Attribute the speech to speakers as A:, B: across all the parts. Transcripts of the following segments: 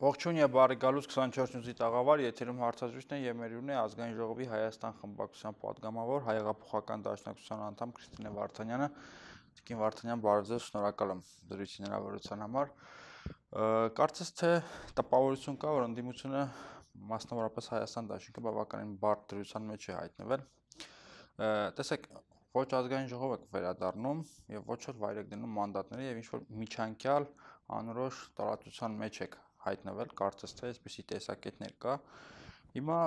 A: Ողջույն եւ բարեկալուս 24 նյուզի տաղավար եթերում հարցազրույցն է եւ մերյուրն է ազգային ժողովի Հայաստան խմբակցության падգամավոր հայեղափոխական դաշնակցության անդամ Քրիստինե Վարդանյանը։ Տիկին Վարդանյան, բարձր շնորհակալ եմ զրույցի հնարավորության համար։ Կարծես թե տպավորություն կա, որ ընդդիմությունը մասնավորապես Հայաստան դաշինքը բավականին բարդ դրության մեջ է հայտնվել։ Տեսեք, ոչ ազգային ժողով եք վերադառնում եւ ոչ էլ վայր եք դնում մանդատները եւ ինչ որ միջանկյալ անորոշ տարածության մեջ եք հայտնվել, կարծես թե այսպիսի տեսակետներ կա։ Հիմա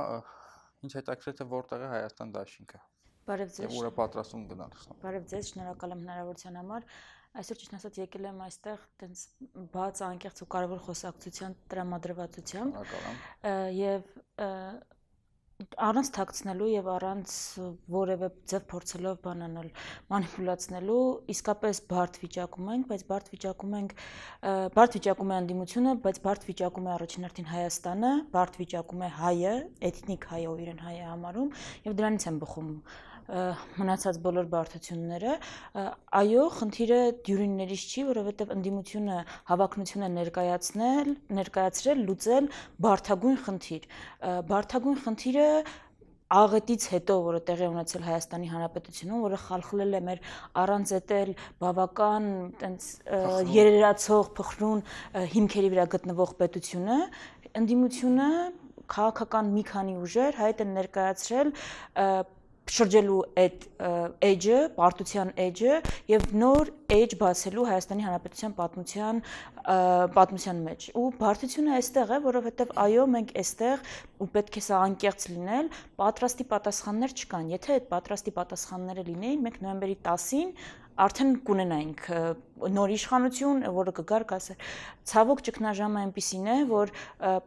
A: ինձ հետաքրքրել թե որտեղ է Հայաստան դաշինքը։ Բարև ձեզ։ Եվ ուր է պատրաստում գնալ։
B: Բարև ձեզ, շնորհակալ եմ հնարավորության համար։ Այսօր ճիշտ ասած եկել եմ այստեղ տենց բաց, անկեղծ ու կարևոր խոսակցության տրամադրվածությամբ։ Շնորհակալ եմ։ Եվ առանց թաքցնելու եւ առանց որևէ ձև փորձելով բանանալ մանիպուլացնելու իսկապես բարդ վիճակում ենք, բայց բարդ վիճակում ենք բարդ վիճակում է անդիմությունը, բայց բարդ վիճակում է առաջնահերթին Հայաստանը, բարդ վիճակում է հայը, էթնիկ հայը, ով իրեն հայ է համարում եւ դրանից են բխում մնացած բոլոր բարդությունները, այո, խնդիրը դյուրիններից չի, որովհետև ընդդիմությունը հավակնությունը ներկայացնել, ներկայացրել, լուծել բարդագույն խնդիր։ Բարդագույն խնդիրը աղետից հետո, որը տեղի ունեցել Հայաստանի Հանրապետությունում, որը խալխլել է մեր առանց էտել բավական տենց երերացող փխրուն հիմքերի վրա գտնվող պետությունը, ընդդիմությունը քաղաքական մի քանի ուժեր հայտ են ներկայացրել շրջելու այդ edge-ը, պարտության edge-ը եւ նոր edge բացելու Հայաստանի Հանրապետության պատմության պատմության մեջ։ Ու բարդությունը այստեղ է, որովհետեւ այո, մենք այստեղ ու պետք է սա անկեղծ լինել, պատրաստի պատասխաններ չկան։ Եթե այդ պատրաստի պատասխանները լինեին, մենք նոյեմբերի 10-ին արդեն կունենայինք նոր իշխանություն, որը կգար կասեր։ Ցավոք ճգնաժամը այնպիսին է, որ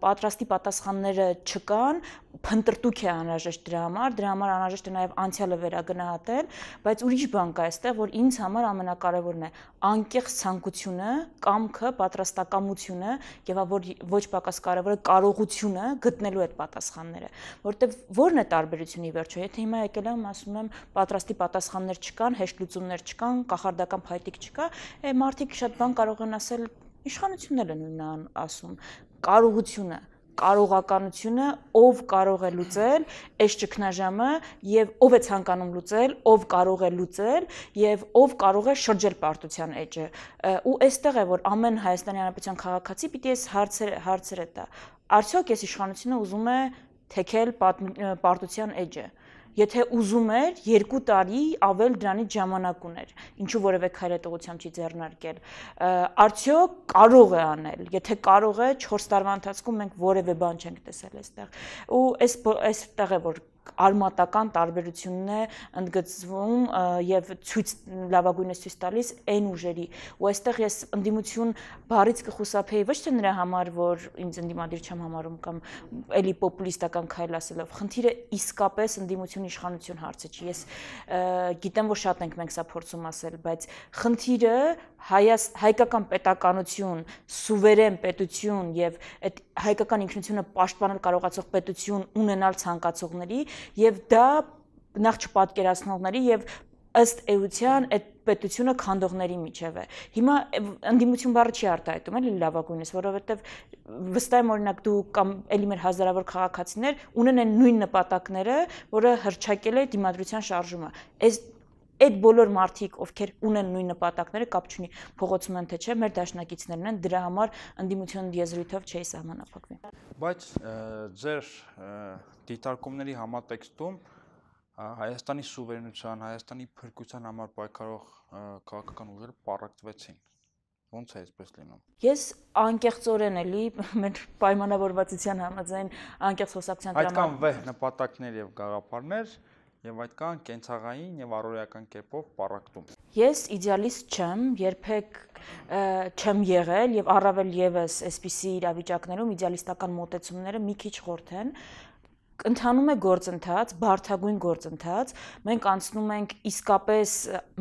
B: պատրաստի պատասխանները չկան, փնտրտուք է անհրաժեշտ դրա համար, դրա համար անհրաժեշտ է նաև անցյալը վերագնահատել, բայց ուրիշ բան կա այստեղ, որ ինձ համար ամենակարևորն է անկեղծ ցանկությունը, կամքը, պատրաստակամությունը եւ որ ոչ պակաս կարևորը կարողությունը գտնելու այդ պատասխանները, որտեղ որն է տարբերությունը ի վերջո, եթե հիմա եկել եմ ասում եմ պատրաստի պատասխաններ չկան, հեշտ լուծումներ չկան, կախարդական փայտիկ չկա, մարդիկ շատ բան կարող են ասել իշխանությունն էլ է նույնն ասում, կարողությունը կարողականությունը, ով կարող է լուծել այս ճգնաժամը եւ ով է ցանկանում լուծել, ով կարող է լուծել եւ ով կարող է շրջել պարտության էջը։ Ու այստեղ է որ ամեն Հայաստանի Հանրապետության քաղաքացի պիտի այս հարցերը հարցերը տա։ Արդյոք այս իշխանությունը ուզում է թեքել պարտության էջը։ պատ, եթե ուզում էր 2 տարի ավել դրանից ժամանակ ուներ, ինչու որևէ քայլատողությամբ չի ձեռնարկել։ Արդյոք կարող է անել, եթե կարող է 4 տարվա ընթացքում մենք որևէ բան չենք տեսել այստեղ։ Ու այս այստեղ է որ արմատական տարբերությունն է ընդգծվում եւ ցույց լավագույնս ցույց տալիս այն ուժերի ու այստեղ ես ընդդիմություն բարից կխուսափեի ոչ թե նրա համար որ ինձ ընդդիմադիր չեմ համարում կամ էլի պոպուլիստական քայլ ասելով խնդիրը իսկապես ընդդիմություն իշխանություն հարցը չի ես գիտեմ որ շատ ենք մենք սա փորձում ասել բայց խնդիրը հայաս հայկական պետականություն, սուվերեն պետություն եւ այդ հայկական ինքնությունը պաշտպանել կարողացող պետություն ունենալ ցանկացողների եւ դա նախ չպատկերացնողների եւ ըստ էության այդ պետությունը քանդողների միջև է։ Հիմա ընդդիմություն բառը չի արտահայտում, էլի լավագույնս, որովհետև վստահ եմ օրինակ դու կամ էլի մեր հազարավոր քաղաքացիներ ունեն այն նույն նպատակները, որը հրճակել է դիմադրության շարժումը։ Այս այդ բոլոր մարդիկ, ովքեր ունեն նույն նպատակները, կապ չունի փողոցում են թե չէ, մեր դաշնակիցներն են, դրա համար ընդդիմության դիեզրույթով չի սահմանափակվի։
A: Բայց ձեր դիտարկումների համատեքստում Հայաստանի սուվերենության, Հայաստանի փրկության համար պայքարող քաղաքական ուժերը պարակտվեցին։ Ոնց է այսպես լինում։
B: Ես անկեղծորեն էլի մեր պայմանավորվածության համաձայն անկեղծ հոսակցության դրամա։ Այդքան վեհ
A: նպատակներ եւ գաղափարներ եւ այդ կան կենցաղային եւ առօրեական կերպով պարակտում։
B: Ես իդեալիստ չեմ, երբեք չեմ եղել եւ առավել եւս այսպիսի իրավիճակներում իդեալիստական մոտեցումները մի քիչ խորթ են, ընդանում է գործընթաց, բարթագույն գործընթաց։ Մենք անցնում ենք իսկապես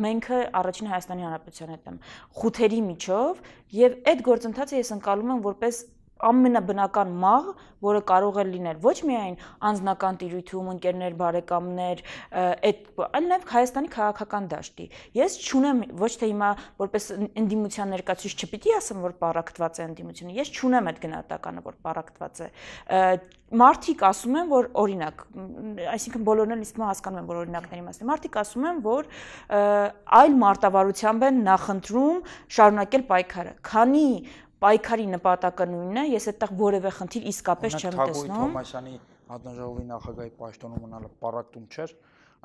B: մենքը առաջին Հայաստանի Հանրապետության հետ եմ խութերի միջով եւ այդ գործընթացը ես ընկալում եմ որպես ամենաբնական մաղ, որը կարող է լինել ոչ միայն անձնական տիրույթում, ընկերներ, բարեկամներ, այդ այլ նաև Հայաստանի քաղաքական դաշտի։ Ես չունեմ ոչ թե հիմա որպես ընդդիմության ներկայացուցիչ չպիտի ասեմ, որ պարակտված է ընդդիմությունը։ Ես չունեմ այդ գնահատականը, որ պարակտված է։ Մարտիկ ասում են, որ օրինակ, այսինքն բոլորն էլ իսկ հասկանում են, որ օրինակների մասն է։ Մարտիկ ասում են, որ այլ մարտավարությամբ են նախընտրում շարունակել պայքարը։ Քանի պայքարի նպատակը նույնն է, ես այդտեղ որևէ խնդիր իսկապես չեմ տեսնում։ Թագուհի Թոմասյանի
A: հանձնաժողովի նախագահի պաշտոնում մնալը պարակտում չէր։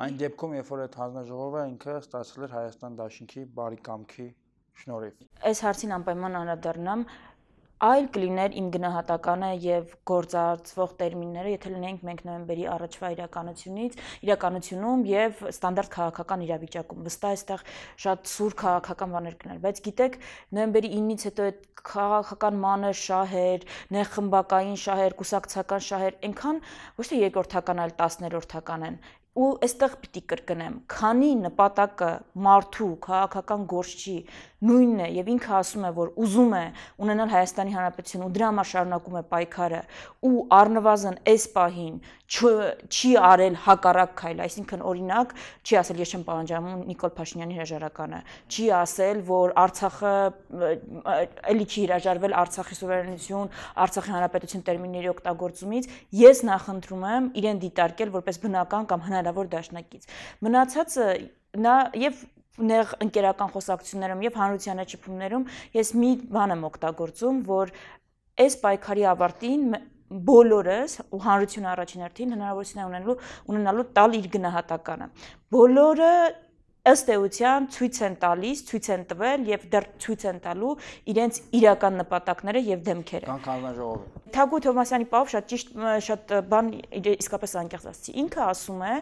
A: Այն դեպքում, երբ որ այդ հանձնաժողովը ինքը ստացել էր Հայաստան Դաշինքի բարի կամքի շնորհիվ։
B: Այս հարցին անպայման անդրադառնամ, այլ կլիներ իմ գնահատականը եւ գործարծվող տերմինները, եթե լինենք մենք նոյեմբերի առաջվա իրականությունից, իրականությունում եւ ստանդարտ քաղաքական իրավիճակում։ Վստահ այստեղ շատ սուր քաղաքական բաներ կներ, բայց գիտեք, նոյեմբերի 9-ից հետո այդ քաղաքական մանր շահեր, նեղ խմբակային շահեր, կուսակցական շահեր, այնքան ոչ թե երկրորդական, այլ 10-րդական են ու այստեղ պիտի կրկնեմ, քանի նպատակը մարդու քաղաքական գործչի նույնն է եւ ինքը ասում է, որ ուզում է ունենալ Հայաստանի Հանրապետություն ու դրա համար շարունակում է պայքարը ու առնվազն այս պահին չ, չի արել հակառակ քայլ, այսինքն օրինակ չի ասել ես չեմ պահանջանում Նիկոլ Փաշինյանի հրաժարականը, չի ասել, որ Արցախը էլի չի հրաժարվել Արցախի սուվերենություն, Արցախի հանրապետություն տերմինների օգտագործումից, ես նախընտրում եմ իրեն դիտարկել որպես բնական կամ հնա հնարավոր դաշնակից։ Մնացածը նա եւ նեղ ընկերական խոսակցություններում եւ հանրությանը ճփումներում ես մի բան եմ օգտագործում, որ այս պայքարի ավարտին բոլորս ու հանրությունը առաջին հերթին հնարավորություն ունենալու ունենալու տալ իր գնահատականը։ Բոլորը ըստ էության ցույց են տալիս, ցույց են տվել եւ դեռ ցույց են տալու իրենց իրական նպատակները եւ դեմքերը։ Կան կանոն ժողովը։ Թագու Թովմասյանի պապ շատ ճիշտ շատ բան իսկապես անկեղծ ասացի։ Ինքը ասում է,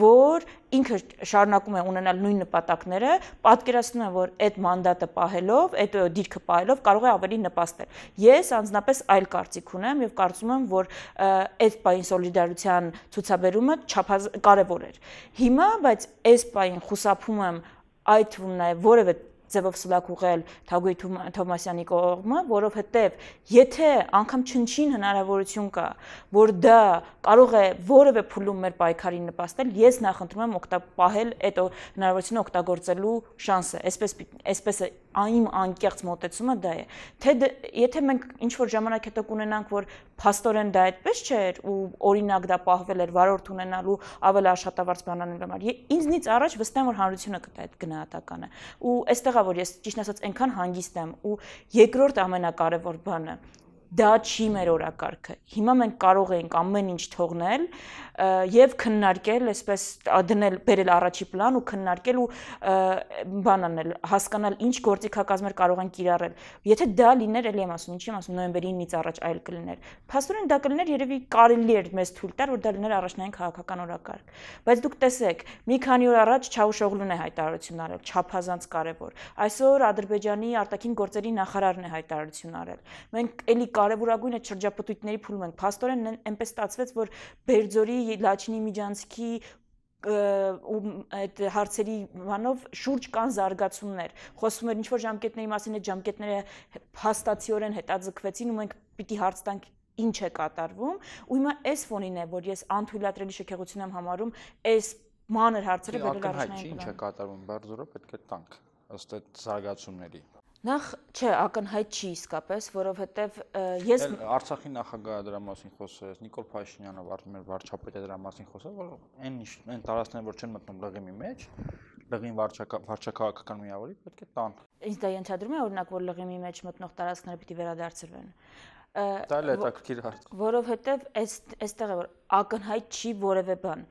B: որ ինքը շարունակում է ունենալ նույն նպատակները, պատկերացնում է, որ այդ մանդատը պահելով, այդ դիրքը պահելով կարող է ավելի նպաստել։ Ես անձնապես այլ կարծիք ունեմ եւ կարծում եմ, որ այդ պահին սոլիդարության ցուցաբերումը չափազանց կարեւոր էր։ Հիմա, բայց այս պահին խուսափ մտքում եմ այդ թվում նաև որևէ ձևով սլակ ուղել Թագուի Թոմասյանի կողմը, որովհետև եթե անգամ չնչին հնարավորություն կա, որ դա կարող է որևէ փուլում մեր պայքարին նպաստել, ես նախընտրում եմ օգտապահել այդ հնարավորությունը օգտագործելու շանսը։ Այսպես այսպես այն անկեղծ մտածումը դա է։ Թե դե- եթե մենք ինչ որ ժամանակ հետո կունենանք, որ փաստորեն դա այդպես չէր ու օրինակ դա պահվել էր վարորդ ունենալու ավել աշխատավարձ բանալու համար։ Ինձնից առաջ վստահ եմ որ հանրությունը կտա այդ գնահատականը։ Ու այստեղա որ ես ճիշտ ասած այնքան հանգիստ եմ ու երկրորդ ամենակարևոր բանը դա չի մեր օրակարգը։ Հիմա մենք կարող ենք ամեն ինչ թողնել եւ քննարկել, այսպես դնել, բերել առաջի պլան ու քննարկել ու բան անել, հասկանալ ինչ գործիքակազմեր կարող են կիրառել։ Եթե դա լիներ, ելի եմ ասում, ինչի՞ եմ ասում, նոյեմբերի 9-ից առաջ այլ կլիներ։ Փաստորեն դա կլիներ երևի կարելի էր մեզ թույլ տալ, որ դա լիներ առաջնային քաղաքական օրակարգ։ Բայց դուք տեսեք, մի քանի օր առաջ Չաուշօղլուն է հայտարարություն արել, չափազանց կարևոր։ Այսօր Ադրբեջանի արտաքին գործերի նախարարն է հայտարարություն արել։ Մենք էլի կար կարևորագույնը շրջապտույտների փուլում ենք։ Փաստորեն այնպես ստացվեց, որ Բերձորի Լաչինի միջանցքի ու այդ հարցերի բանով շուրջ կան զարգացումներ։ Խոսում էր ինչ որ ժամկետների մասին, այդ ժամկետները հաստատիորեն հետաձգվեցին ու մենք պիտի հարց տանք ինչ է կատարվում ու հիմա այս ֆոնին է որ ես անթույլատրելի շքեղություն եմ համարում այս մանր հարցերը բերել առաջնային պլան։ Ինչ է
A: կատարվում բարձրով պետք է տանք ըստ այդ զարգացումների
B: Նախ չէ, ակնհայտ չի իսկապես, որովհետև ես
A: Արցախի նախագահը դրա մասին խոսեց, Նիկոլ Փաշինյանը մեր վարչապետը դրա մասին խոսել, որ այն այն տարածքները, որ չեն մտնում լղիմի մեջ, լղին վարչակահաղական միավորի պետք է տան։
B: Ինչ դա ենթադրում է, օրինակ, որ լղիմի մեջ մտնող տարածքները պիտի վերադարձվեն։ Դա էլ հետաքրքիր հարց։ Որովհետև այս այստեղ է որ ակնհայտ չի որևէ բան,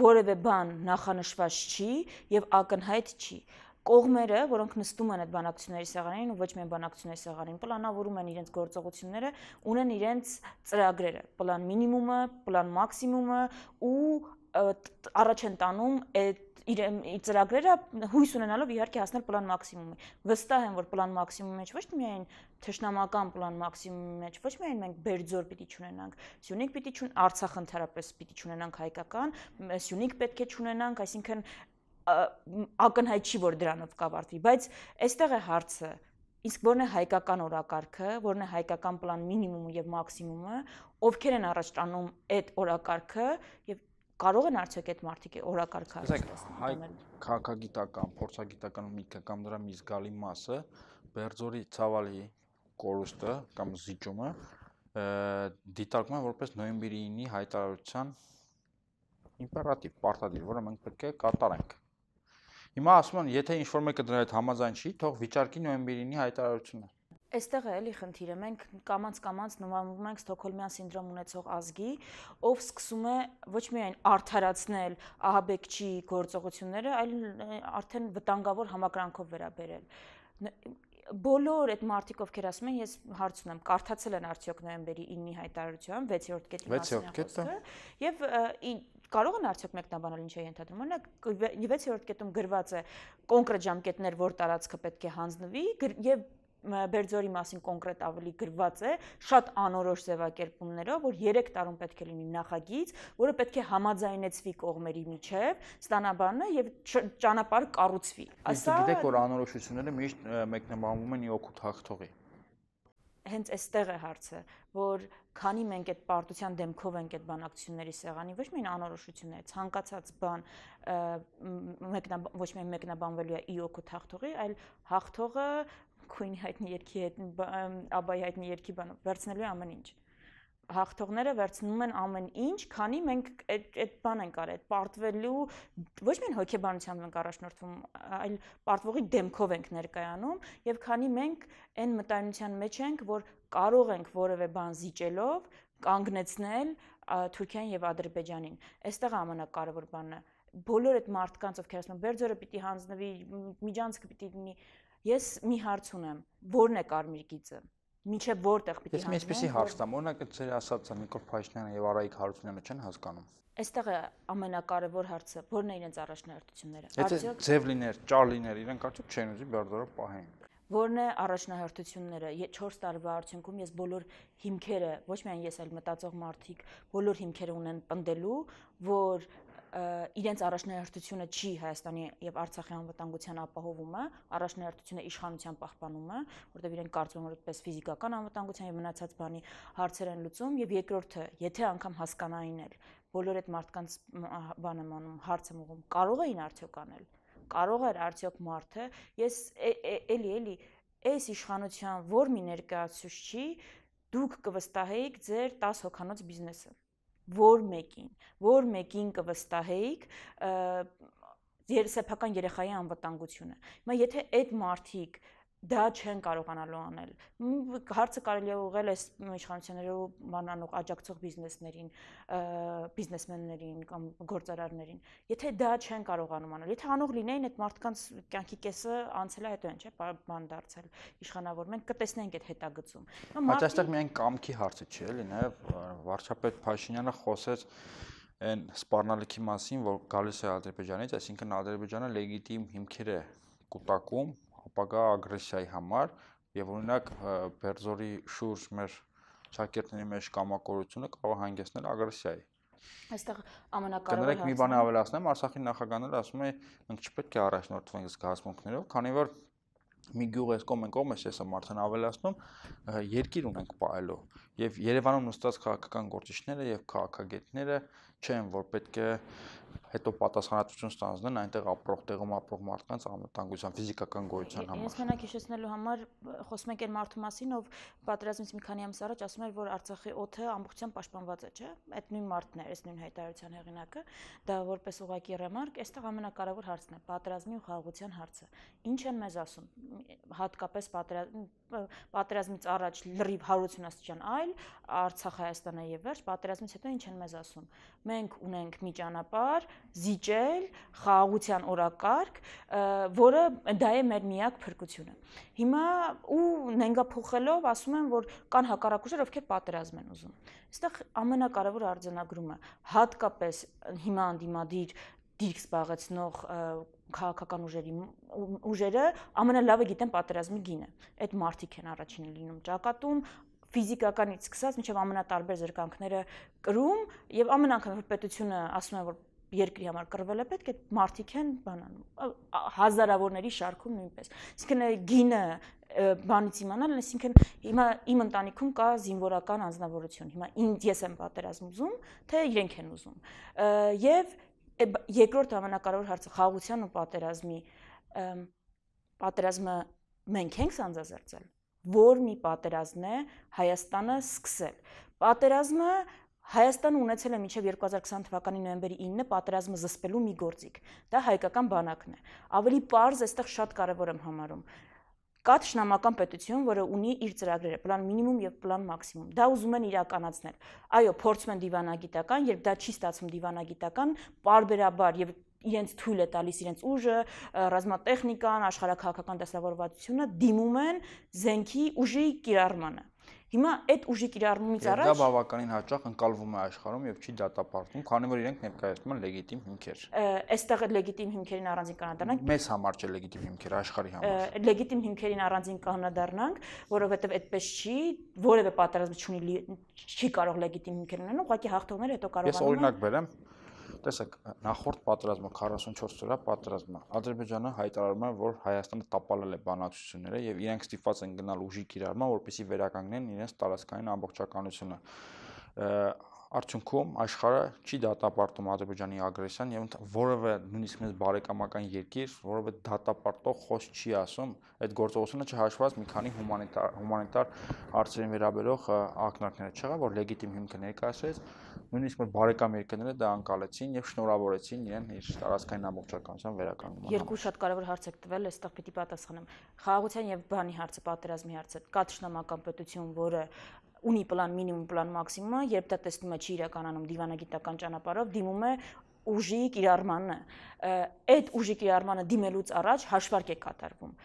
B: որևէ բան նախանշված չի եւ ակնհայտ չի կողմերը, որոնք նստում են այդ բանակցությունների սեղանին ու ոչ միայն բանակցությունների սեղանին, պլանավորում են իրենց գործողությունները, ունեն իրենց ծրագրերը, պլան մինիմումը, պլան մաքսիմումը ու առաջ են տանում այդ իր ծրագրերը հույս ունենալով իհարկե հասնել պլան մաքսիմումի։ Վստահ եմ, որ պլան մաքսիմումի մեջ ոչ միայն թշնամական պլան մաքսիմումի մեջ ոչ միայն մենք Բերձոր պիտի ճանենանք, Սյունիք պիտի ճուն Արցախ ընդհանրապես պիտի ճանենանք հայկական, Սյունիք պետք է ճանենանք, այսինքն ակնհայտ չի որ դրանով կավարտվի, բայց այստեղ է հարցը իսկ որն է հայկական օրակարգը, որն է հայկական պլան մինիմումը եւ մաքսիմումը, ովքեր են առաջ տանում այդ օրակարգը եւ կարող են արդյոք այդ մարտիկ օրակարգը հասկանալ։
A: Քաղաքագիտական, փորձագիտական ու միքական դրա մի զգալի մասը Բերձորի ցավալի կորուստը կամ զիջումը դիտարկվում է որպես նոյեմբերի 9-ի հայտարարության իմպերատիվ, պարտադիր, որը մենք պետք է կատարենք Հիմա ասում են, եթե ինչ-որ մեկը դրա հետ համաձայն չի, թող վիճարկի նոյեմբերինի հայտարարությունը։
B: Այստեղ է էլի խնդիրը։ Մենք կամած-կամած նվանվում ենք Ստոկհոլմյան սինդրոմ ունեցող ազգի, ով սկսում է ոչ միայն արդարացնել ահաբեկչի գործողությունները, այլ արդեն վտանգավոր համակրանքով վերաբերել բոլոր այդ մարդիկ ովքեր ասում են ես հարց ունեմ կարդացել են արդյոք նոյեմբերի 9-ի հայտարարություն 6-րդ կետի մասին խոսքը եւ կարող են արդյոք մեկնաբանել ինչ է ենթադրում։ Օրինակ 6-րդ կետում գրված է կոնկրետ ժամկետներ, որ տարածքը պետք է հանձնվի եւ Բերձորի մասին կոնկրետ ավելի գրված է շատ անորոշ ձևակերպումներով, որ 3 տարում պետք է լինի նախագիծ, որը պետք է համաձայնեցվի կողմերի միջև, ստանաբանն եւ ճանապարհը կառուցվի։ Այսա Իսկ դիտեք, որ
A: անորոշությունները միշտ մեկնաբանվում են իօքուտ հաղթողի
B: հենց այստեղ է հարցը, որ քանի մենք այդ պարտության դեմքով ենք այդ բանակցությունների սեղանի, ոչ միայն անորոշություն է, ցանկացած բան մեկնա ոչ միայն մեկնաբանվելու է իօքու թաղթողի, այլ հաղթողը քույնի հայտնի երկի հետ, աբայի հայտնի երկի բանով վերցնելու է ամեն ինչ հաղթողները վերցնում են ամեն ինչ, քանի մենք այդ այդ բան ենք արել, պարտվելու ոչ միայն հոգեբանությամբ ենք առաջնորդվում, այլ պարտվողի դեմքով ենք ներկայանում եւ քանի մենք այն մտայնության մեջ ենք, որ կարող ենք որևէ բան զիջելով կանգնեցնել Թուրքիան եւ Ադրբեջանին։ Այստեղ ամենակարևոր բանն է բոլոր այդ մարդկանց, ովքեր ասում են, Բերձորը պիտի հանձնվի, Միջանցքը պիտի լինի։ Ես մի հարց ունեմ. ո՞րն է կարմիր գիծը։ Մինչև որտեղ պիտի հասնեն։ Ես մի այսպեսի հարց տամ,
A: օրինակ ձեր ասածը Նիկոլ Փաշինյանը եւ Արայիկ Հարությունյանը չեն հասկանում։
B: Այստեղ է ամենակարևոր հարցը, որն է իրենց առաջնահերթությունները։ Արդյոք
A: ձև լիներ, ճար լիներ, իրենք արդյոք չեն ուզի բարձրորակ պահեն։
B: Որն է առաջնահերթությունները։ 4 տարվա արդյունքում ես բոլոր հիմքերը, ոչ միայն ես, այլ մտածող մարդիկ, բոլոր հիմքերը ունեն պնդելու, որ իրենց առաջնահերթությունը չի Հայաստանի եւ Արցախի անվտանգության ապահովումը, առաջնահերթությունը իշխանության պահպանումը, որտեղ իրենք կարծում են, որ այդպես ֆիզիկական անվտանգության եւ մնացած բանի հարցեր են լուծում եւ երկրորդը, եթե անգամ հասկանային էլ բոլոր այդ մարդկանց բանը մանում, հարցը մղում, կարող էին արդյոք անել կարող էր արդյոք մարդը ես էլի էլի այս իշխանության որ մի ներկայացուցիչ չի դուք կվստահեիք ձեր 10 հոկանոց բիզնեսը որ մեկին, որ մեկին կվստահեիք սեփական երեխայի անվտանգությունը։ Հիմա եթե այդ մարդիկ դա չեն կարողանալու անել։ Հարցը կարելի է ուղղել այս իշխանություններով մանանող աջակցող բիզնեսներին, բիզնեսմեններին կամ գործարարներին։ Եթե դա չեն կարողանում անել, եթե հանող լինեին այդ մարդկանց կյանքի կեսը անցել է հետո են, չէ՞, բան դարձել իշխանավոր։ Մենք կտեսնենք այդ հետագծում։ Բայց այստեղ
A: միայն կամքի հարցը չէ, էլի նաև վարչապետ Փաշինյանը խոսեց այն սպառնալիքի մասին, որ գալիս է Ադրբեջանից, այսինքն Ադրբեջանը լեգիտիմ հիմքեր է կուտակում ապագա ագրեսիայի համար եւ օրինակ Բերձորի շուրջ մեր շակերտների մեջ կամակորությունը կարող հանգեցնել ագրեսիայի։
B: Այստեղ ամենակարևորը Կներեք մի բան ավելացնեմ,
A: Արցախի նախագահները ասում են, մենք չպետք է առաջնորդվենք զգացմունքներով, քանի որ մի գյուղ էս կոմ ենք ում էս ես եմ արդեն ավելացնում երկիր ունենք ողելու եւ Երևանում նստած քաղաքական գործիչները եւ քաղաքագետները չեն որ պետք է հետո պատասխանատվություն ստանձնեն այնտեղ ապրող տեղում ապրող մարդկանց անվտանգության ֆիզիկական գոյության համար։ Ես
B: մենակ հիշեցնելու համար խոսում ենք այն մարդու մասին, ով պատերազմից մի քանի ամիս առաջ ասում էր, որ Արցախի օթը ամբողջությամբ պաշտպանված է, չէ՞։ Այդ նույն մարդն էր, այս նույն հայտարարության հեղինակը, դա որպես ուղակի ռեմարկ, այստեղ ամենակարևոր հարցն է՝ պատերազմի ու խաղաղության հարցը։ Ինչ են մեզ ասում։ Հատկապես պատերազմ պատերազմից առաջ լրիվ 180 աստիճան այլ, Արցախ Հայաստանը եւ վերջ, պատերազմից հետո ինչ են մեզ ասում։ Մենք ունենք մի ճանապարհ, զիջել, խաղաղության օրակարգ, որը դա է մեր միակ փրկությունը։ Հիմա ու նենգափոխելով ասում են, որ կան հակառակորդներ, ովքեր պատերազմ են ուզում։ Այստեղ ամենակարևոր արձանագրումը հատկապես հիմա անդիմադիր դիրք զբաղեցնող քաղաքական ուժերի ուժերը ամենալավը գիտեն պատերազմի գինը։ Այդ մարտիկ են առաջինը լինում ճակատում, ֆիզիկականից սկսած մինչև ամենատարբեր զրկանքները կրում եւ ամեն անգամ որ պետությունը ասում է որ երկրի համար կրվել է պետք է մարտիկ են բանան հազարավորների շարքում նույնպես իսկն գինը բանից իմանալն է ասինքն հիմա իմ ընտանիքում կա զինվորական անznավորություն հիմա ինձ ես եմ պատերազմ ուզում թե իրենք են ուզում եւ երկրորդ հավանակարոր հարցը խաղաղության ու պատերազմի պատերազմը մենք ենք սանձազերծել որ մի պատերազմն է Հայաստանը սկսել պատերազմը Հայաստանը ունեցել է մինչև 2020 թվականի նոյեմբերի 9-ը պատերազմը զսպելու մի գործիք։ Դա հայկական բանակն է։ Ավելի པարզ էստեղ շատ կարևոր եմ համարում։ Կա ճշնամական պետություն, որը ունի իր ծրագրերը, պլան մինիմում եւ պլան մաքսիմում։ Դա ուզում են իրականացնել։ Այո, փորձում են դիվանագիտական, երբ դա չի ստացվում դիվանագիտական, բարբերաբար եւ իրենց թույլ է տալիս իրենց ուժը, ռազմատեխնիկան, աշխարհակահաղական դասավորվածությունը դիմում են զենքի ուժի կիրառմանը։ Հիմա այդ ուժի կիրառումից առաջ դա
A: բավականին հաճախ ընկալվում է աշխարհում եւ չի դատապարտվում, քանի որ իրենք ներկայացնում են լեգիտիմ հիմքեր։
B: Այստեղ լեգիտիմ հիմքերին առանձին կանադառնանք։
A: Մեզ համար չէ լեգիտիմ հիմքեր, աշխարհի համար։
B: Լեգիտիմ հիմքերին առանձին կանադառնանք, որովհետեւ այդպես չի, որևէ պատերազմ չունի չի կարող լեգիտիմ հիմքեր ունենալ, ուղղակի հաղթողները հետո կարողանում են։ Ես օրինակ
A: բերեմ տեսեք, նախորդ պատերազմը 44 օրյա պատերազմը Ադրբեջանը հայտարարում է, որ Հայաստանը տապալել է բանակցությունները եւ իրենք ստիպված են գնալ ուժի կիրառման, որպեսզի վերականգնեն իրենց տարածքային ամբողջականությունը արդյունքում աշխարհը չի դատապարտում Ադրբեջանի ագրեսիան եւ որևէ նույնիսկ մեծ բարեկամական երկիր, որևէ դատապարտող խոս չի ասում այդ գործողությունը չհաշված մի քանի հումանիտար հումանիտար հարցերին վերաբերող ակնարկները չեղա, որ լեգիտիմ հիմքը ներկայացրեց նույնիսկ որ բարեկամ երկրները դա անցալեցին եւ շնորհավորեցին իրեն իր տարածքային ամբողջականության վերականգնման։ Երկու
B: շատ կարևոր հարց եք տվել, այստեղ պիտի պատասխանեմ։ Խաղաղության եւ բանի հարցը, պատերազմի հարցը։ Կա ճշնամական պետություն, որը ունի պլան մինիմում, պլան մաքսիմումը, երբ դա տեսնում է չի իրականանում դիվանագիտական ճանապարհով, դիմում է ուժի կիրառմանը այդ ուժի կիրառմանը դիմելուց առաջ հաշվարկ է կատարվում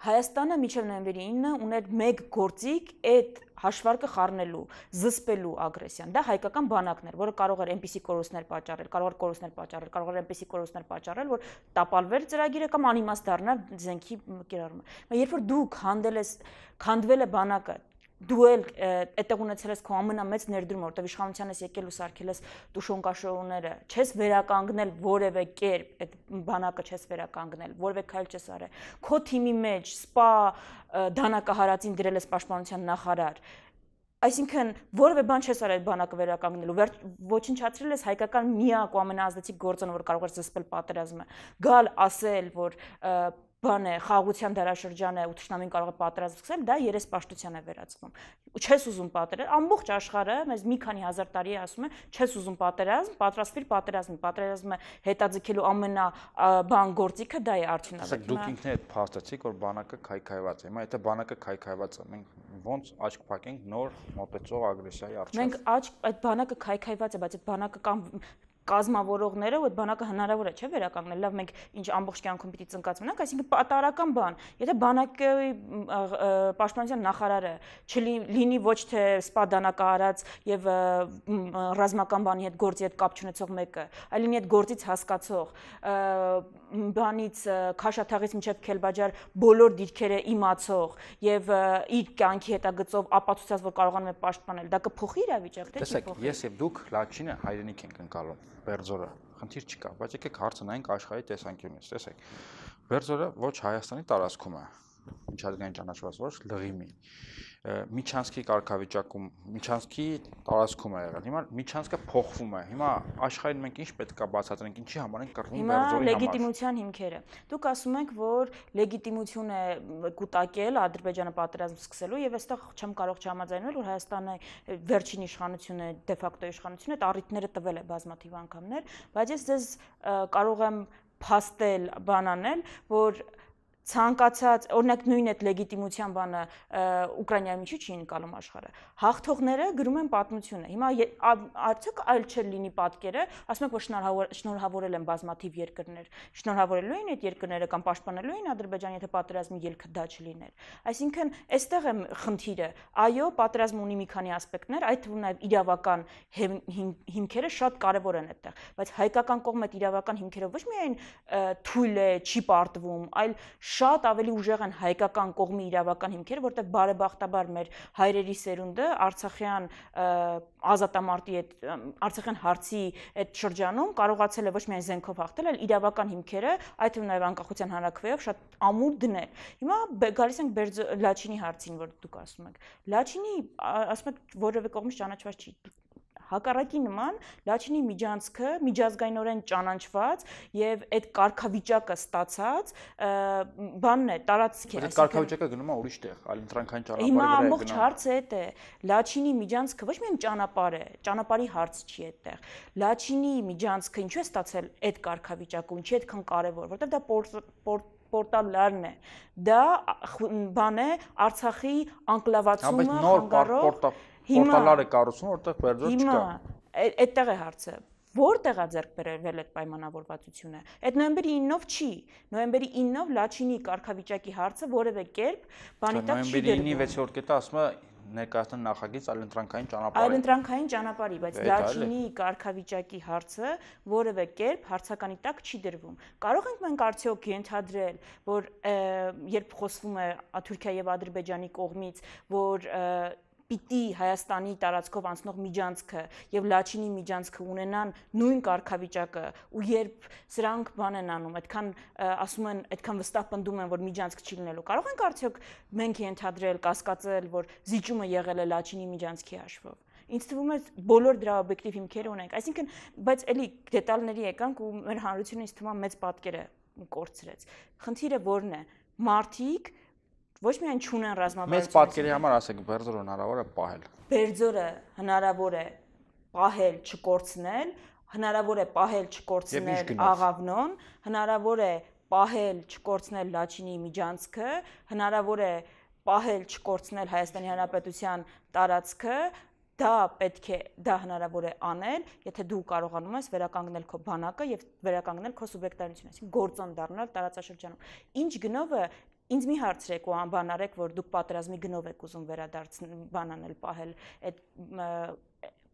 B: Հայաստանը միջև նոյեմբերի 9-ը ուներ մեկ գործիք այդ հաշվարկը խառնելու, զսպելու ագրեսիան։ Դա հայկական բանակն էր, որը կարող էր այնպիսի կորուստներ պատճառել, կարող էր կորուստներ պատճառել, կարող էր այնպիսի կորուստներ պատճառել, որ տապալվեր ծրագիրը կամ անիմաստ դառնար զենքի կիրառումը։ Բայց երբ որ դու քանդել ես, քանդվել է բանակը, դու էլ այդտեղ ունեցել ես քո ամենամեծ ներդրումը, որտեվ իշխանության ես եկել ու սարքել ես տուշոնկաշողները, չես վերականգնել որևէ կերպ, այդ բանակը չես վերականգնել, որևէ քայլ չես արել։ Քո թիմի մեջ սպա դանակահարածին դրել ես պաշտպանության նախարար, Այսինքն որևէ բան չես արել բանակը վերականգնելու, ոչնչացրել ես հայկական միակ ու ամենազդեցիկ գործոնը, որ կարող էր զսպել պատերազմը։ Գալ ասել, որ և, բան է, խաղաղության դարաշրջան է ու ճշնամին կարող է պատերազմ սկսել, դա երեսպաշտության է վերածվում։ Չես ուզում պատերազմ, ամբողջ աշխարհը մեզ մի քանի հազար տարի է ասում է, չես ուզում պատերազմ, պատրաստվիր պատերազմի, պատերազմը հետաձգելու ամենա բան գործիքը դա է արդյունավետ։ Իսկ դուք ինքներդ
A: այդ փաստացիք, որ բանակը քայքայված է։ Հիմա եթե բանակը քայքայված է, մենք ո՞նց աչք փակենք նոր մոտեցող ագրեսիայի առջև։ Մենք
B: աչք այդ բանակը քայքայված է, բայց այդ բանակը կամ կազմավորողները ու այդ բանակը հնարավոր է, չէ՞ վերականգնել։ Լավ, մենք ինչ ամբողջ կյանքում պիտի ծնկած մնանք, այսինքն պատարական բան։ Եթե բանակի պաշտպանության նախարարը չլինի ոչ թե սպադանակարած եւ ռազմական բանի հետ գործի հետ կապ չունեցող մեկը, այլ լինի այդ գործից հասկացող, բանից քաշաթաղից մինչև քելբաջար բոլոր դիրքերը իմացող եւ իր կյանքի հետագծով ապացուցած որ կարողանում է պաշտպանել դա կփոխի իրավիճակ թե չի փոխի ես
A: եւ դուք լաչինը հայրենիք ենք ընկալում բերձորը խնդիր չկա բայց եկեք հարցնայինք աշխարհի տեսանկյունից տեսեք բերձորը ոչ հայաստանի տարածքում է միջազգային ճանաչված ոչ լղիմի միջանցքի կարգավիճակում միջանցքի տարածքում է եղել։ Հիմա միջանցքը փոխվում է։ Հիմա աշխարհին մենք ինչ պետք է բացատրենք, ինչի համար ենք կռվում բերձորի համար։ Հիմա լեգիտիմության
B: հիմքերը։ Դուք ասում եք, որ լեգիտիմություն է կուտակել Ադրբեջանը պատերազմ սկսելու եւ այստեղ չեմ կարող չհամաձայնել, որ Հայաստանը վերջին իշխանությունը, դեֆակտո իշխանությունը այդ առիթները տվել է բազմաթիվ անգամներ, բայց ես ձեզ կարող եմ փաստել, բանանել, որ ցանկացած օրինակ նույն այդ լեգիտիմության բանը Ուկրաինայի միջի չի ընկալում աշխարհը։ Հաղթողները գրում են պատմությունը։ Հիմա արդյոք այլ չէ լինի պատկերը, ասում եք որ շնորհավոր շնորհավորել են բազմաթիվ երկրներ։ Շնորհավորելու են այդ երկրները կամ պաշտպանելու են Ադրբեջան, եթե պատերազմի ելքը դա չլիներ։ Այսինքն, այստեղ է խնդիրը։ Այո, պատերազմը ունի մի քանի ասպեկտներ, այդ թվում նաև իրավական հիմքերը շատ կարևոր են այդտեղ, բայց հայկական կողմը իրավական հիմքերը ոչ միայն թույլ է, չի պարտվում, այլ շատ ավելի ուժեղ են հայկական կողմի իրավական հիմքերը, որտեղ բարեբախտաբար մեր հայրերի սերունդը Արցախյան ազատամարտի այդ Արցախյան հարցի այդ շրջանում կարողացել է ոչ միայն զենքով հաղթել, այլ իրավական հիմքերը, այդ թվում նաև անկախության հանրակրվեով շատ ամուր դնել։ Հիմա գալիս ենք Բերձ Լաչինի հարցին, որ դուք ասում եք։ Լաչինի ասում եք որևէ կողմից ճանաչված չի Հակառակի նման Լաչինի միջանցքը միջազգայինորեն ճանաչված եւ այդ կարգավիճակը ստացած բանն է, տարածք է, այսինքն Այդ կարգավիճակը
A: գնում է ուրիշ տեղ, այլ ընտրանքային ճանապարհի վրա է գնում։ Հիմա ամբողջ հարցը
B: այդ է։ Լաչինի միջանցքը ոչ միայն ճանապարհ է, ճանապարհի հարց չի այդտեղ։ Լաչինի միջանցքը ինչու է ստացել այդ կարգավիճակը, ինչի այդքան կարեւոր, որտեղ դա պորտ պորտալարն է։ Դա բան է Արցախի անկլավացումը հանգարով։ Բայց
A: նոր Պորտալարը կառուցում, որտեղ բերձոր չկա։ Հիմա
B: այդտեղ է հարցը որտեղ է ձեռք բերվել այդ պայմանավորվածությունը։ Այդ նոյեմբերի 9-ով չի, նոյեմբերի 9-ով Լաչինի կարգավիճակի հարցը որևէ կերպ բանի տակ չի դրվում։ Նոյեմբերի 9-ի
A: 6-րդ կետը ասում է ներկայացնել նախագիծ այլընտրանքային ճանապարհի։
B: Այլընտրանքային ճանապարհի, բայց Լաչինի կարգավիճակի հարցը որևէ կերպ հարցականի տակ չի դրվում։ Կարող ենք մենք արդյոք ենթադրել, որ երբ խոսվում է Թուրքիա եւ Ադրբեջանի կողմից, որ պիտի Հայաստանի տարածքով անցնող միջանցքը եւ Լաչինի միջանցքը ունենան նույն կարգավիճակը ու երբ սրանք բան են անում, այդքան ասում են, այդքան վստահ պնդում են, որ միջանցք չի լինելու։ Կարող ենք արդյոք մենք ենթադրել, կասկածել, որ զիջումը եղել է Լաչինի միջանցքի հաշվով ինձ թվում է բոլոր դրա օբյեկտիվ հիմքերը ունենք։ Այսինքն, բայց էլի դետալների եկանք ու մեր հանրությունը ինձ թվում է մեծ պատկեր է կորցրեց։ Խնդիրը որն է։ Մարտիկ ոչ միայն չունեն ռազմավարություն։ Մեծ պատկերի
A: համար ասեք Բերձորը հնարավոր է պահել։
B: Բերձորը հնարավոր է պահել, չկորցնել, հնարավոր է պահել, չկորցնել աղավնոն, հնարավոր է պահել, չկորցնել Լաչինի միջանցքը, հնարավոր է պահել, չկորցնել Հայաստանի Հանրապետության տարածքը, դա պետք է դա հնարավոր է անել, եթե դու կարողանում ես վերականգնել քո բանակը եւ վերականգնել քո սուբյեկտայինությունը, այսինքն գործոն դառնալ տարածաշրջանում։ Ինչ գնովը Ինձ մի հարցրեք ու անբանարեք, որ դուք պատերազմի գնով եք ուզում վերադարձնել, բանանել, պահել այդ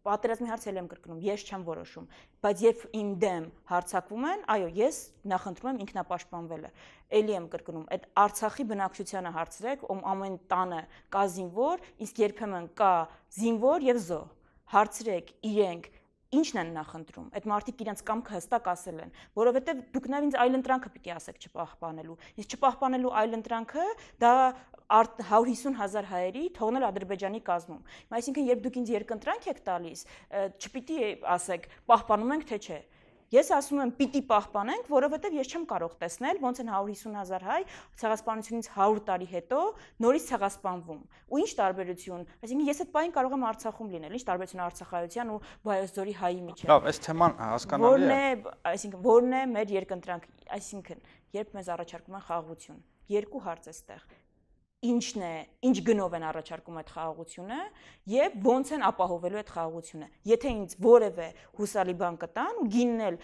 B: պատերազմի հարցը եմ կրկնում, ես չեմ որոշում, բայց երբ իմ դեմ հարցակվում են, այո, ես նախընտրում եմ ինքնապաշտպանվելը։ Էլի եմ կրկնում, այդ Արցախի բնակչությանը հարցրեք, ում ամեն տանը կա զինվոր, իսկ երբեմն կա զինվոր եւ զոհ։ Հարցրեք իրենք Ինչն են նախընտրում։ Այդ մարդիկ իրենց կամքը հստակ ասել են, որովհետև դուք նաև ինձ այլընտրանքը պիտի ասեք չպահպանելու։ Իսկ չպահպանելու այլընտրանքը դա 150000 հայերի թողնել Ադրբեջանի կազմում։ Այսինքն, երբ դուք ինձ երկընտրանք եք տալիս, չպիտի ասեք, պահպանում ենք թե չէ։ Ես ասում եմ պիտի պահպանենք, որովհետև ես չեմ կարող տեսնել ոնց են 150.000 հայ ցեղասպանությունից 100 տարի հետո նորից ցեղասպանվում։ Ու ինչ տարբերություն։ Այսինքն ես այդ պահին կարող եմ Արցախում լինել, ինչ տարբերություն Արցախայության ու Բայազորի հայի միջև։ Լավ,
A: այս թեման հասկանալի է։ Որն է,
B: այսինքն որն է մեր երկընտրանք, այսինքն երբ մեզ առաջարկում են խաղաղություն։ Երկու հարց է ստեղ ինչն է, ինչ գնով են առաջարկում այդ խաղաղությունը եւ ո՞նց են ապահովելու այդ խաղաղությունը։ Եթե ինձ որևէ հուսալի բան կտան, գիննել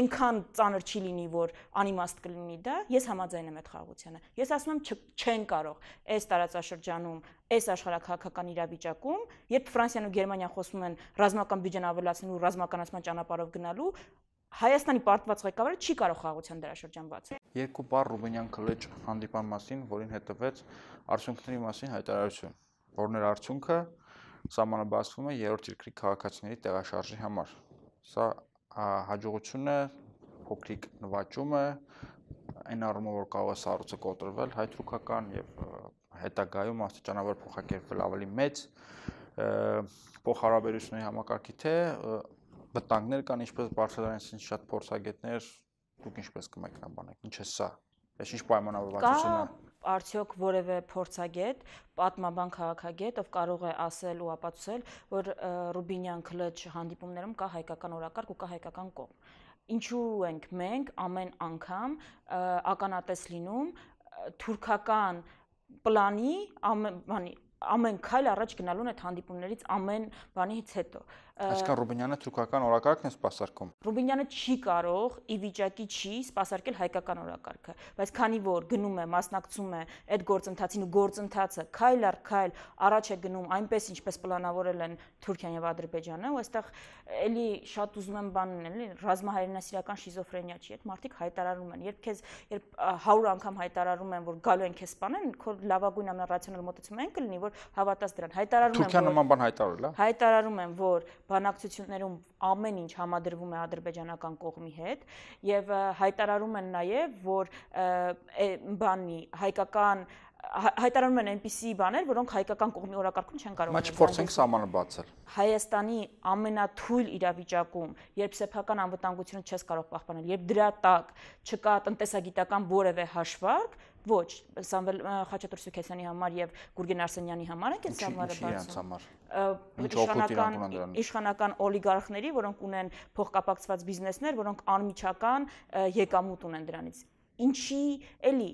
B: այնքան ծանր չի լինի, որ անիմաստ կլինի դա, ես համաձայն եմ այդ խաղացանը։ Ես ասում եմ չ, չեն կարող այս տարածաշրջանում, այս աշխարհակահաղական իրավիճակում, երբ Ֆրանսիան ու Գերմանիան խոսում են ռազմական բյուջեն ավելացնելու, ռազմականացման ճանապարհով գնալու, Հայաստանի պարտված ղեկավարը չի կարող խաղաղության դարաշրջան բացել։
A: Երկու բառ Ռուբենյան քլեջ հանդիպան մասին, որին հետևեց արդյունքների մասին հայտարարություն, որն էր արդյունքը սահմանաբացվում է երրորդ երկրի քաղաքացիների տեղաշարժի համար։ Սա հաջողությունը փոքրիկ նվաճում է այն առումով, որ կարող է սառույցը կոտրվել հայ-թուրքական եւ հետագայում աստիճանաբար փոխակերպվել ավելի մեծ փոխհարաբերությունների համակարգի, թե վտանգներ կան, ինչպես բարձրանային շատ փորձագետներ, դուք ինչպես կմեկնաբանեք։ Ինչ է սա։ Այս ինչ պայմանավորվածություն է
B: արդյոք որևէ փորձագետ, պատմաբան քաղաքագետ, ով կարող է ասել ու ապացուցել, որ Ռուբինյան քլջ հանդիպումներում կա հայկական օրակարգ ու կա հայկական կողմ։ Ինչու ենք մենք ամեն անգամ ականատես լինում թուրքական պլանի ամեն բանի ամեն քայլ առաջ գնալուն այդ հանդիպումներից ամեն բանից հետո։ Ա, Այսքան
A: Ռուբինյանը թուրքական օրակարգն է սպասարկում։
B: Ռուբինյանը չի կարող ի վիճակի չի սպասարկել հայկական օրակարգը, բայց քանի որ գնում է, մասնակցում է այդ գործընթացին ու գործընթացը քայլ առ քայլ առաջ է գնում այնպես ինչպես պլանավորել են Թուրքիան եւ Ադրբեջանը, ու այստեղ էլի շատ ուզում եմ բանն էլի ռազմահայրենասիրական շիզոֆրենիա չի, այդ մարդիկ հայտարարում են, երբ քեզ երբ 100 անգամ հայտարարում են, որ գալու են քեզ սպանեն, քո լավագույն ամենառացիոնալ մոտեցումը այն կլինի, որ հավատաս դրան։ Հայտարարում են Թուրքիան նման
A: բան հայտարարել է։
B: Հայտարարում են, որ բանակցություններում ամեն ինչ համադրվում է ադրբեջանական կողմի հետ եւ հայտարարում են նաեւ որ բանի հայկական հա, հայտարարում են այնպիսի բաներ, որոնք հայկական կողմի օրակարգում չեն կարող։ Մաչ փորձենք
A: սահմանը բացել։
B: Հայաստանի ամենաթույլ իրավիճակում, երբ սեփական անվտանգությունը չես կարող պահպանել, երբ դրա տակ չկա տնտեսագիտական որևէ հաշվարկ, ոչ, Սամվել Խաչատուր Սուքեսյանի համար եւ Գուրգեն Արսենյանի համար են այդ սահմանը բացում։ Ինչի՞ համար իշխանական իշխանական օլիգարխների, որոնք ունեն փոխկապակցված բիզնեսներ, որոնք անմիջական եկամուտ ունեն դրանից։ Ինչի էլի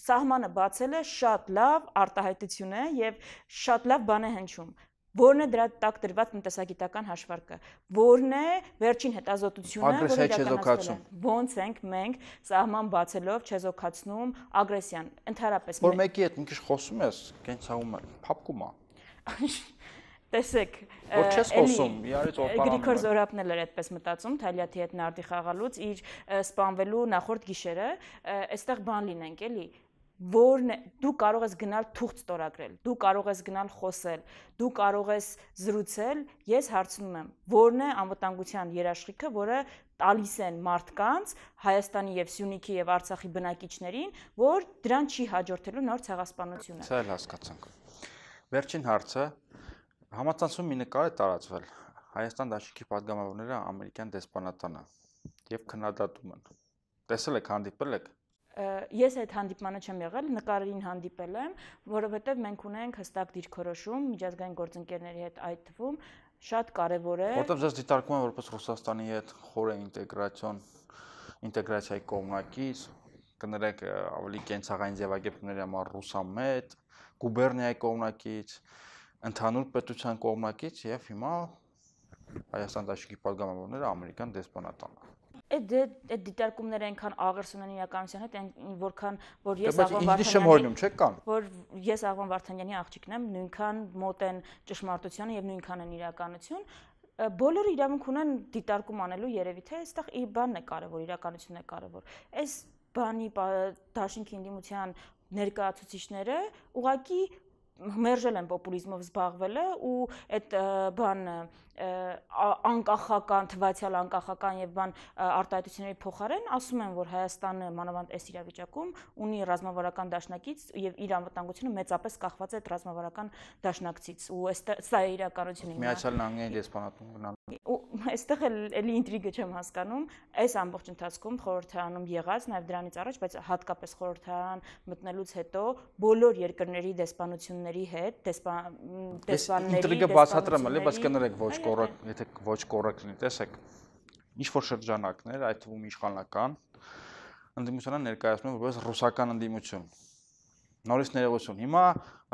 B: սահմանը բացել է շատ լավ արտահայտություն է եւ շատ լավ բան է հնչում Որն է դրա տակ դրված տնտեսագիտական հաշվարկը։ Որն է վերջին հետազոտությունը, որը իրականացնում։ Ոնց ենք մենք սահման բացելով չեզոքացնում ագրեսիան։ Ընդհանրապես։ Որ
A: մեկի հետ ինչ խոսում ես, կենցաղում է, փապկում է
B: տեսեք որ չես խոսում իարից օրպարան Գրիգոր Զորապն էլ էր այդպես մտածում Թալյաթի հետ նարդի խաղալուց իր սպանվելու նախորդ գիշերը այստեղ բան լինենք էլի որն է դու կարող ես գնալ թուղթ ստորագրել դու կարող ես գնալ խոսել դու կարող ես զրուցել ես հարցնում եմ որն է անվտանգության երաշխիքը որը տալիս են մարդկանց Հայաստանի եւ Սյունիքի եւ Արցախի բնակիչներին որ դրան չի հաջորդելու նոր ցեղասպանությունը
A: ցայլ հասկացանք վերջին հարցը Համացանցում մի նկար է տարածվել Հայաստան դաշինքի падգամավորները ամերիկյան դեսպանատանը եւ քննադատում են։ Տեսել եք, հանդիպել եք։
B: Ես այդ հանդիպմանը չեմ եղել, նկարին հանդիպել եմ, որովհետև մենք ունենք հստակ դիրքորոշում միջազգային գործընկերների հետ այդ թվում շատ կարևոր է։ Որտեւ ես
A: դիտարկում եմ որպես Ռուսաստանի հետ խորը ինտեգրացիոն ինտեգրացիայի կողմնակից, կներեք ավելի կենցաղային ձևակերպումների համար ռուսամետ, գուբերնիայի կողմնակից, ընդհանուր պետության կողմնակից եւ հիմա Հայաստան դաշտի պատգամավորները ամերիկան դեսպանատանը։
B: Այդ դե, այդ դիտարկումները այնքան աղերս ունեն իրականության հետ, որքան որ դե, ես Աղվան Վարդանյանի չէ կան։ Որ ես Աղվան Վարդանյանի աղջիկն եմ, նույնքան մոտ են ճշմարտությանը եւ նույնքան են իրականություն, բոլորը իրավունք ունեն դիտարկում անելու երևի թե այստեղ ի բանն է կարևոր, իրականությունն է կարևոր։ Այս բանի դաշինքի ինդիմության ներկայացուցիչները ուղակի մերժել են պոպուլիզմով զբաղվելը ու այդ բան անկախական թվացial անկախական եւ բան արտահայտությունների փոխարեն ասում են որ Հայաստանը մանավանդ այս իրավիճակում ունի ռազմավարական դաշնակից եւ իր անվտանգությունը մեծապես կախված է այդ ռազմավարական դաշնակցից ու այս սա է իրականությունը Միացյալ
A: Նահանգների դեսպանատունն
B: Ու այստեղ էլ էլի ինտրիգը չեմ հասկանում, այս ամբողջ ընթացքում խորհրդարանում եղած, նաև դրանից առաջ, բայց հատկապես խորհրդարան մտնելուց հետո բոլոր երկրների դեսպանությունների հետ, դեսպան դեսպանների ինտրիգը բացատրեմ էլի, բայց կներեք
A: ոչ կոռակ, եթե ոչ կոռակ լինի, տեսեք, ինչ որ շրջանակներ, այդ թվում իշխանական, ընդդիմությունը ներկայացնում է որպես ռուսական ընդդիմություն նորից ներողություն։ Հիմա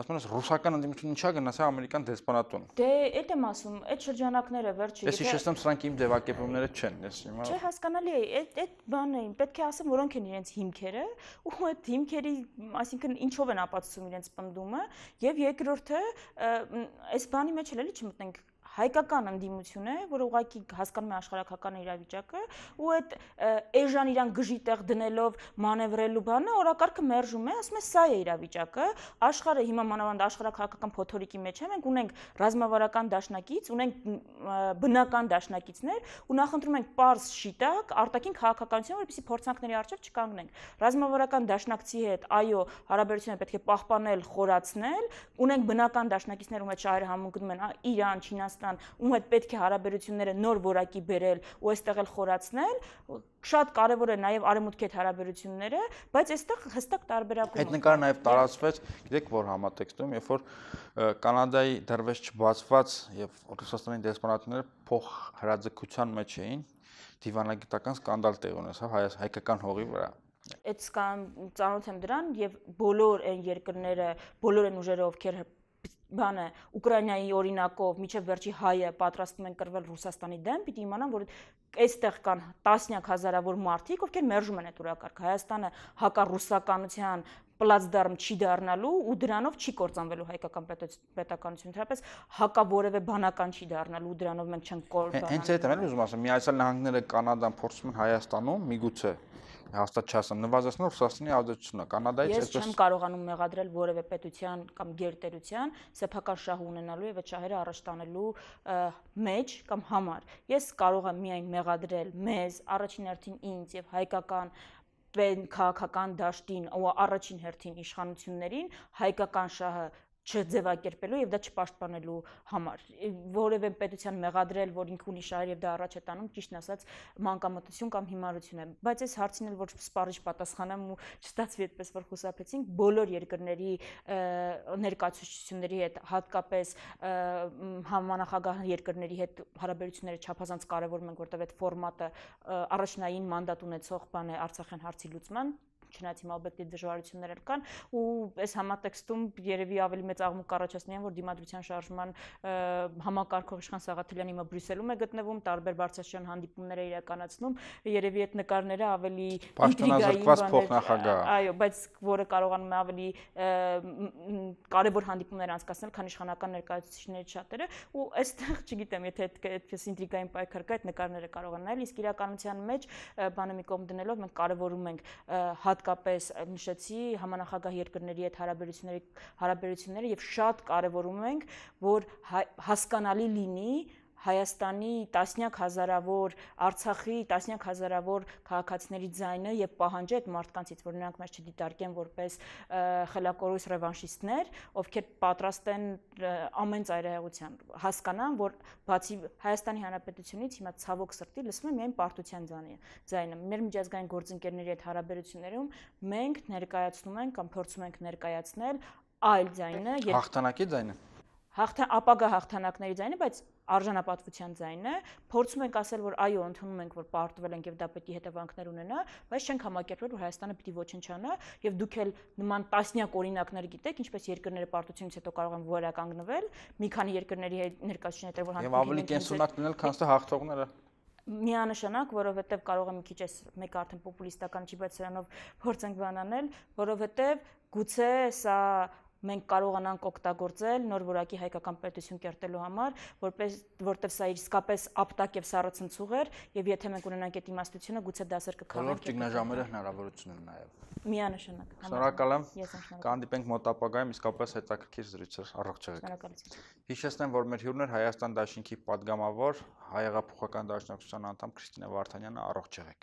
A: ասում ես ռուսական ընդդիմությունը ինչա գնացա ամերիկան դեսպանատուն։
B: Դե էդ եմ ասում, այդ շրջանակները վերջի։ Ես հիշեցնեմ,
A: սրանք իմ ձևակերպումները չեն, ես հիմա։ Չէ,
B: հասկանալի է, այդ այդ բանն էին, պետք է ասեմ, որոնք են իրենց հիմքերը, ու այդ հիմքերի, այսինքն ինչով են ապացուցում իրենց պնդումը, եւ երկրորդը, այս բանի մեջ էլ էլի չմտնենք հայկական ընդդիմություն է, որ ուղղակի հասկանում է աշխարհակական իրավիճակը ու այդ էժան իրան գժի տեղ դնելով մանևրելու բանը օրակարգը մերժում է, ասում է սա է իրավիճակը, աշխարհը հիմա մանավանդ աշխարհակական փոթորիկի մեջ է, մենք ունենք ռազմավարական դաշնակից, ունենք բնական դաշնակիցներ ու նախընտրում ենք པարզ շիտակ, արտաքին քաղաքականություն, որպեսզի փորձանքների արժեք չկանգնենք։ Ռազմավարական դաշնակցի հետ, այո, հարաբերությունը պետք է պահպանել, խորացնել, ունենք բնական դաշնակիցներ, ում հետ շահերը համընկնում են Իրան, Չինաստան, ժողովրդական, ում հետ պետք է հարաբերությունները նոր որակի բերել ու այստեղ էլ խորացնել, շատ կարևոր է նաև արևմուտքի հետ հարաբերությունները, բայց այստեղ հստակ տարբերակում։ Այդ նկարը նաև տարածվեց,
A: գիտեք, որ համատեքստում, երբ որ Կանադայի դարվեշ չբացված եւ Ռուսաստանի դեսպանատները փող հրաձգության մեջ էին, դիվանագիտական սկանդալ տեղ ունեցավ հայկական հողի վրա
B: այդ կամ ծանոթ եմ դրան եւ բոլոր այն երկրները, բոլոր այն ուժերը, ովքեր բանը Ուկրաինայի օրինակով միջև վերջի հայը պատրաստվում են կրվել Ռուսաստանի դեմ, պիտի իմանան, որ այստեղ կան տասնյակ հազարավոր մարդիկ, ովքեր մերժում են այդ օրակարգը։ Հայաստանը հակառուսականության պլացդարմ չի դառնալու ու դրանով չի կործանվելու հայկական պետականություն, թերապես հակա որևէ բանական չի դառնալու ու դրանով մենք չենք կործանանալու։ Հենց այդ եմ
A: ուզում ասեմ, միացյալ նահանգները Կանադան փորձում են Հայաստանում միգուցե հաստատ չասեմ, նվազեցնող Ռուսաստանի ազդեցությունը։ Կանադայից այսպես Ես չեմ
B: կարողանում մեղադրել որևէ պետության կամ գերտերության սեփական շահ ունենալու եւ վճահերը առաջ տանելու մեջ կամ համար։ Ես կարող եմ միայն մեղադրել մեզ, առաջին հերթին ինձ եւ հայկական բեն քաղաքական դաշտին ու առաջին հերթին իշխանություններին հայկական շահը չձևակերպելու եւ դա չպաշտպանելու համար որևէ պետության մեղադրել որ ինքը ունի շահեր եւ դա առաջ է տանում ճիշտն ասած մանկամտություն կամ հիմարություն է բայց այս հարցին էլ ոչ սպառիչ պատասխան եմ ու չստացվի այդպես որ խուսափեցինք բոլոր երկրների ներկայացուցիչների հետ հատկապես համանախագահ երկրների հետ հարաբերությունները չափազանց կարևոր մենք որտեղ այդ ֆորմատը առաջնային մանդատ ունեցող բան է Արցախյան հարցի լուծման չնայած հիմա պետք է դժվարություններ էլ կան ու այս համատեքստում երևի ավելի մեծ աղմուկ առաջացնի, որ դիմադրության շարժման համակարգող Իշխան Սաղաթելյանը հիմա Բրյուսելում է գտնվում, տարբեր բարձրաստիճան հանդիպումներ է իրականացնում, երևի այդ նկարները ավելի ինտրիգայիվ փոխնախագահ։ Այո, բայց որը կարողանում է ավելի կարևոր հանդիպումներ անցկացնել, քան իշխանական ներկայացուցիչների շատերը ու այստեղ, չգիտեմ, եթե այդպես ինտրիգային պայքար կա, այդ նկարները կարող են նայել, իսկ իրականության մեջ բանը մի կողմ դնելով մենք կարևորում ենք հատ հատկապես նշեցի համանախագահ երկրների հետ հարաբերությունների հարաբերությունները եւ շատ կարեւորում ենք, որ հա, հասկանալի լինի Հայաստանի տասնյակ հազարավոր, Արցախի տասնյակ հազարավոր քաղաքացիների ձայնը եւ պահանջը այդ մարդկանցից, որ նրանք մեզ չդիտարկեն որպես խելակորույս ռևանշիստներ, ովքեր պատրաստ են ամեն ծայրահեղության հասկանան, որ բացի Հայաստանի Հանրապետությունից հիմա ցավոք սրտի լսվում է միայն պարտության ձայնը։ Ձայնը մեր միջազգային գործընկերների հետ հարաբերություններում մենք ներկայացնում ենք կամ փորձում ենք ներկայացնել այլ ձայնը,
A: հաղթանակի ձայնը
B: հաղթա ապագա հաղթանակների ձայնը, բայց արժանապատվության ձայնը, փորձում ենք ասել, որ այո, ընդունում ենք, որ պարտվել ենք եւ դա պետք է հետևանքներ ունենա, բայց չենք համակերպվել, որ Հայաստանը պիտի ոչնչանա եւ դուք էլ նման տասնյակ օրինակներ գիտեք, ինչպես երկրները պարտությունից հետո կարող են վերականգնվել, մի քանի երկրների ներկայացուցիչներ դեռ որ հանդիպել են։ Եվ ավելի կենսունակ լինել, քան թե հաղթողները միանշանակ, որովհետև կարող եմ մի քիչ էս մեկ արդեն պոպուլիստական չի, բայց սրանով փորձենք բանանել, որովհետև գուցե սա մենք կարողանանք օգտագործել նոր որակի հայկական պետություն կերտելու համար, որպես որտեվ սա իր իսկապես ապտակ եւ սառցնցուղ էր եւ եթե մենք ունենանք այդ իմաստությունը, գուցե դասեր կքանենք։ Բոլոր ճգնաժամերը
A: հնարավորություն են նաեւ։
B: Միանշանակ։ Շնորհակալ
A: եմ։ Կհանդիպենք մոտ ապագայում իսկապես հետաքրքիր զրույցեր առողջ եղեք։ Շնորհակալություն։ Հիշեցնեմ, որ մեր հյուրն էր Հայաստան Դաշինքի падգամավոր, հայեղափոխական դաշնակցության անդամ Քրիստինե Վարդանյանը առողջ եղեք։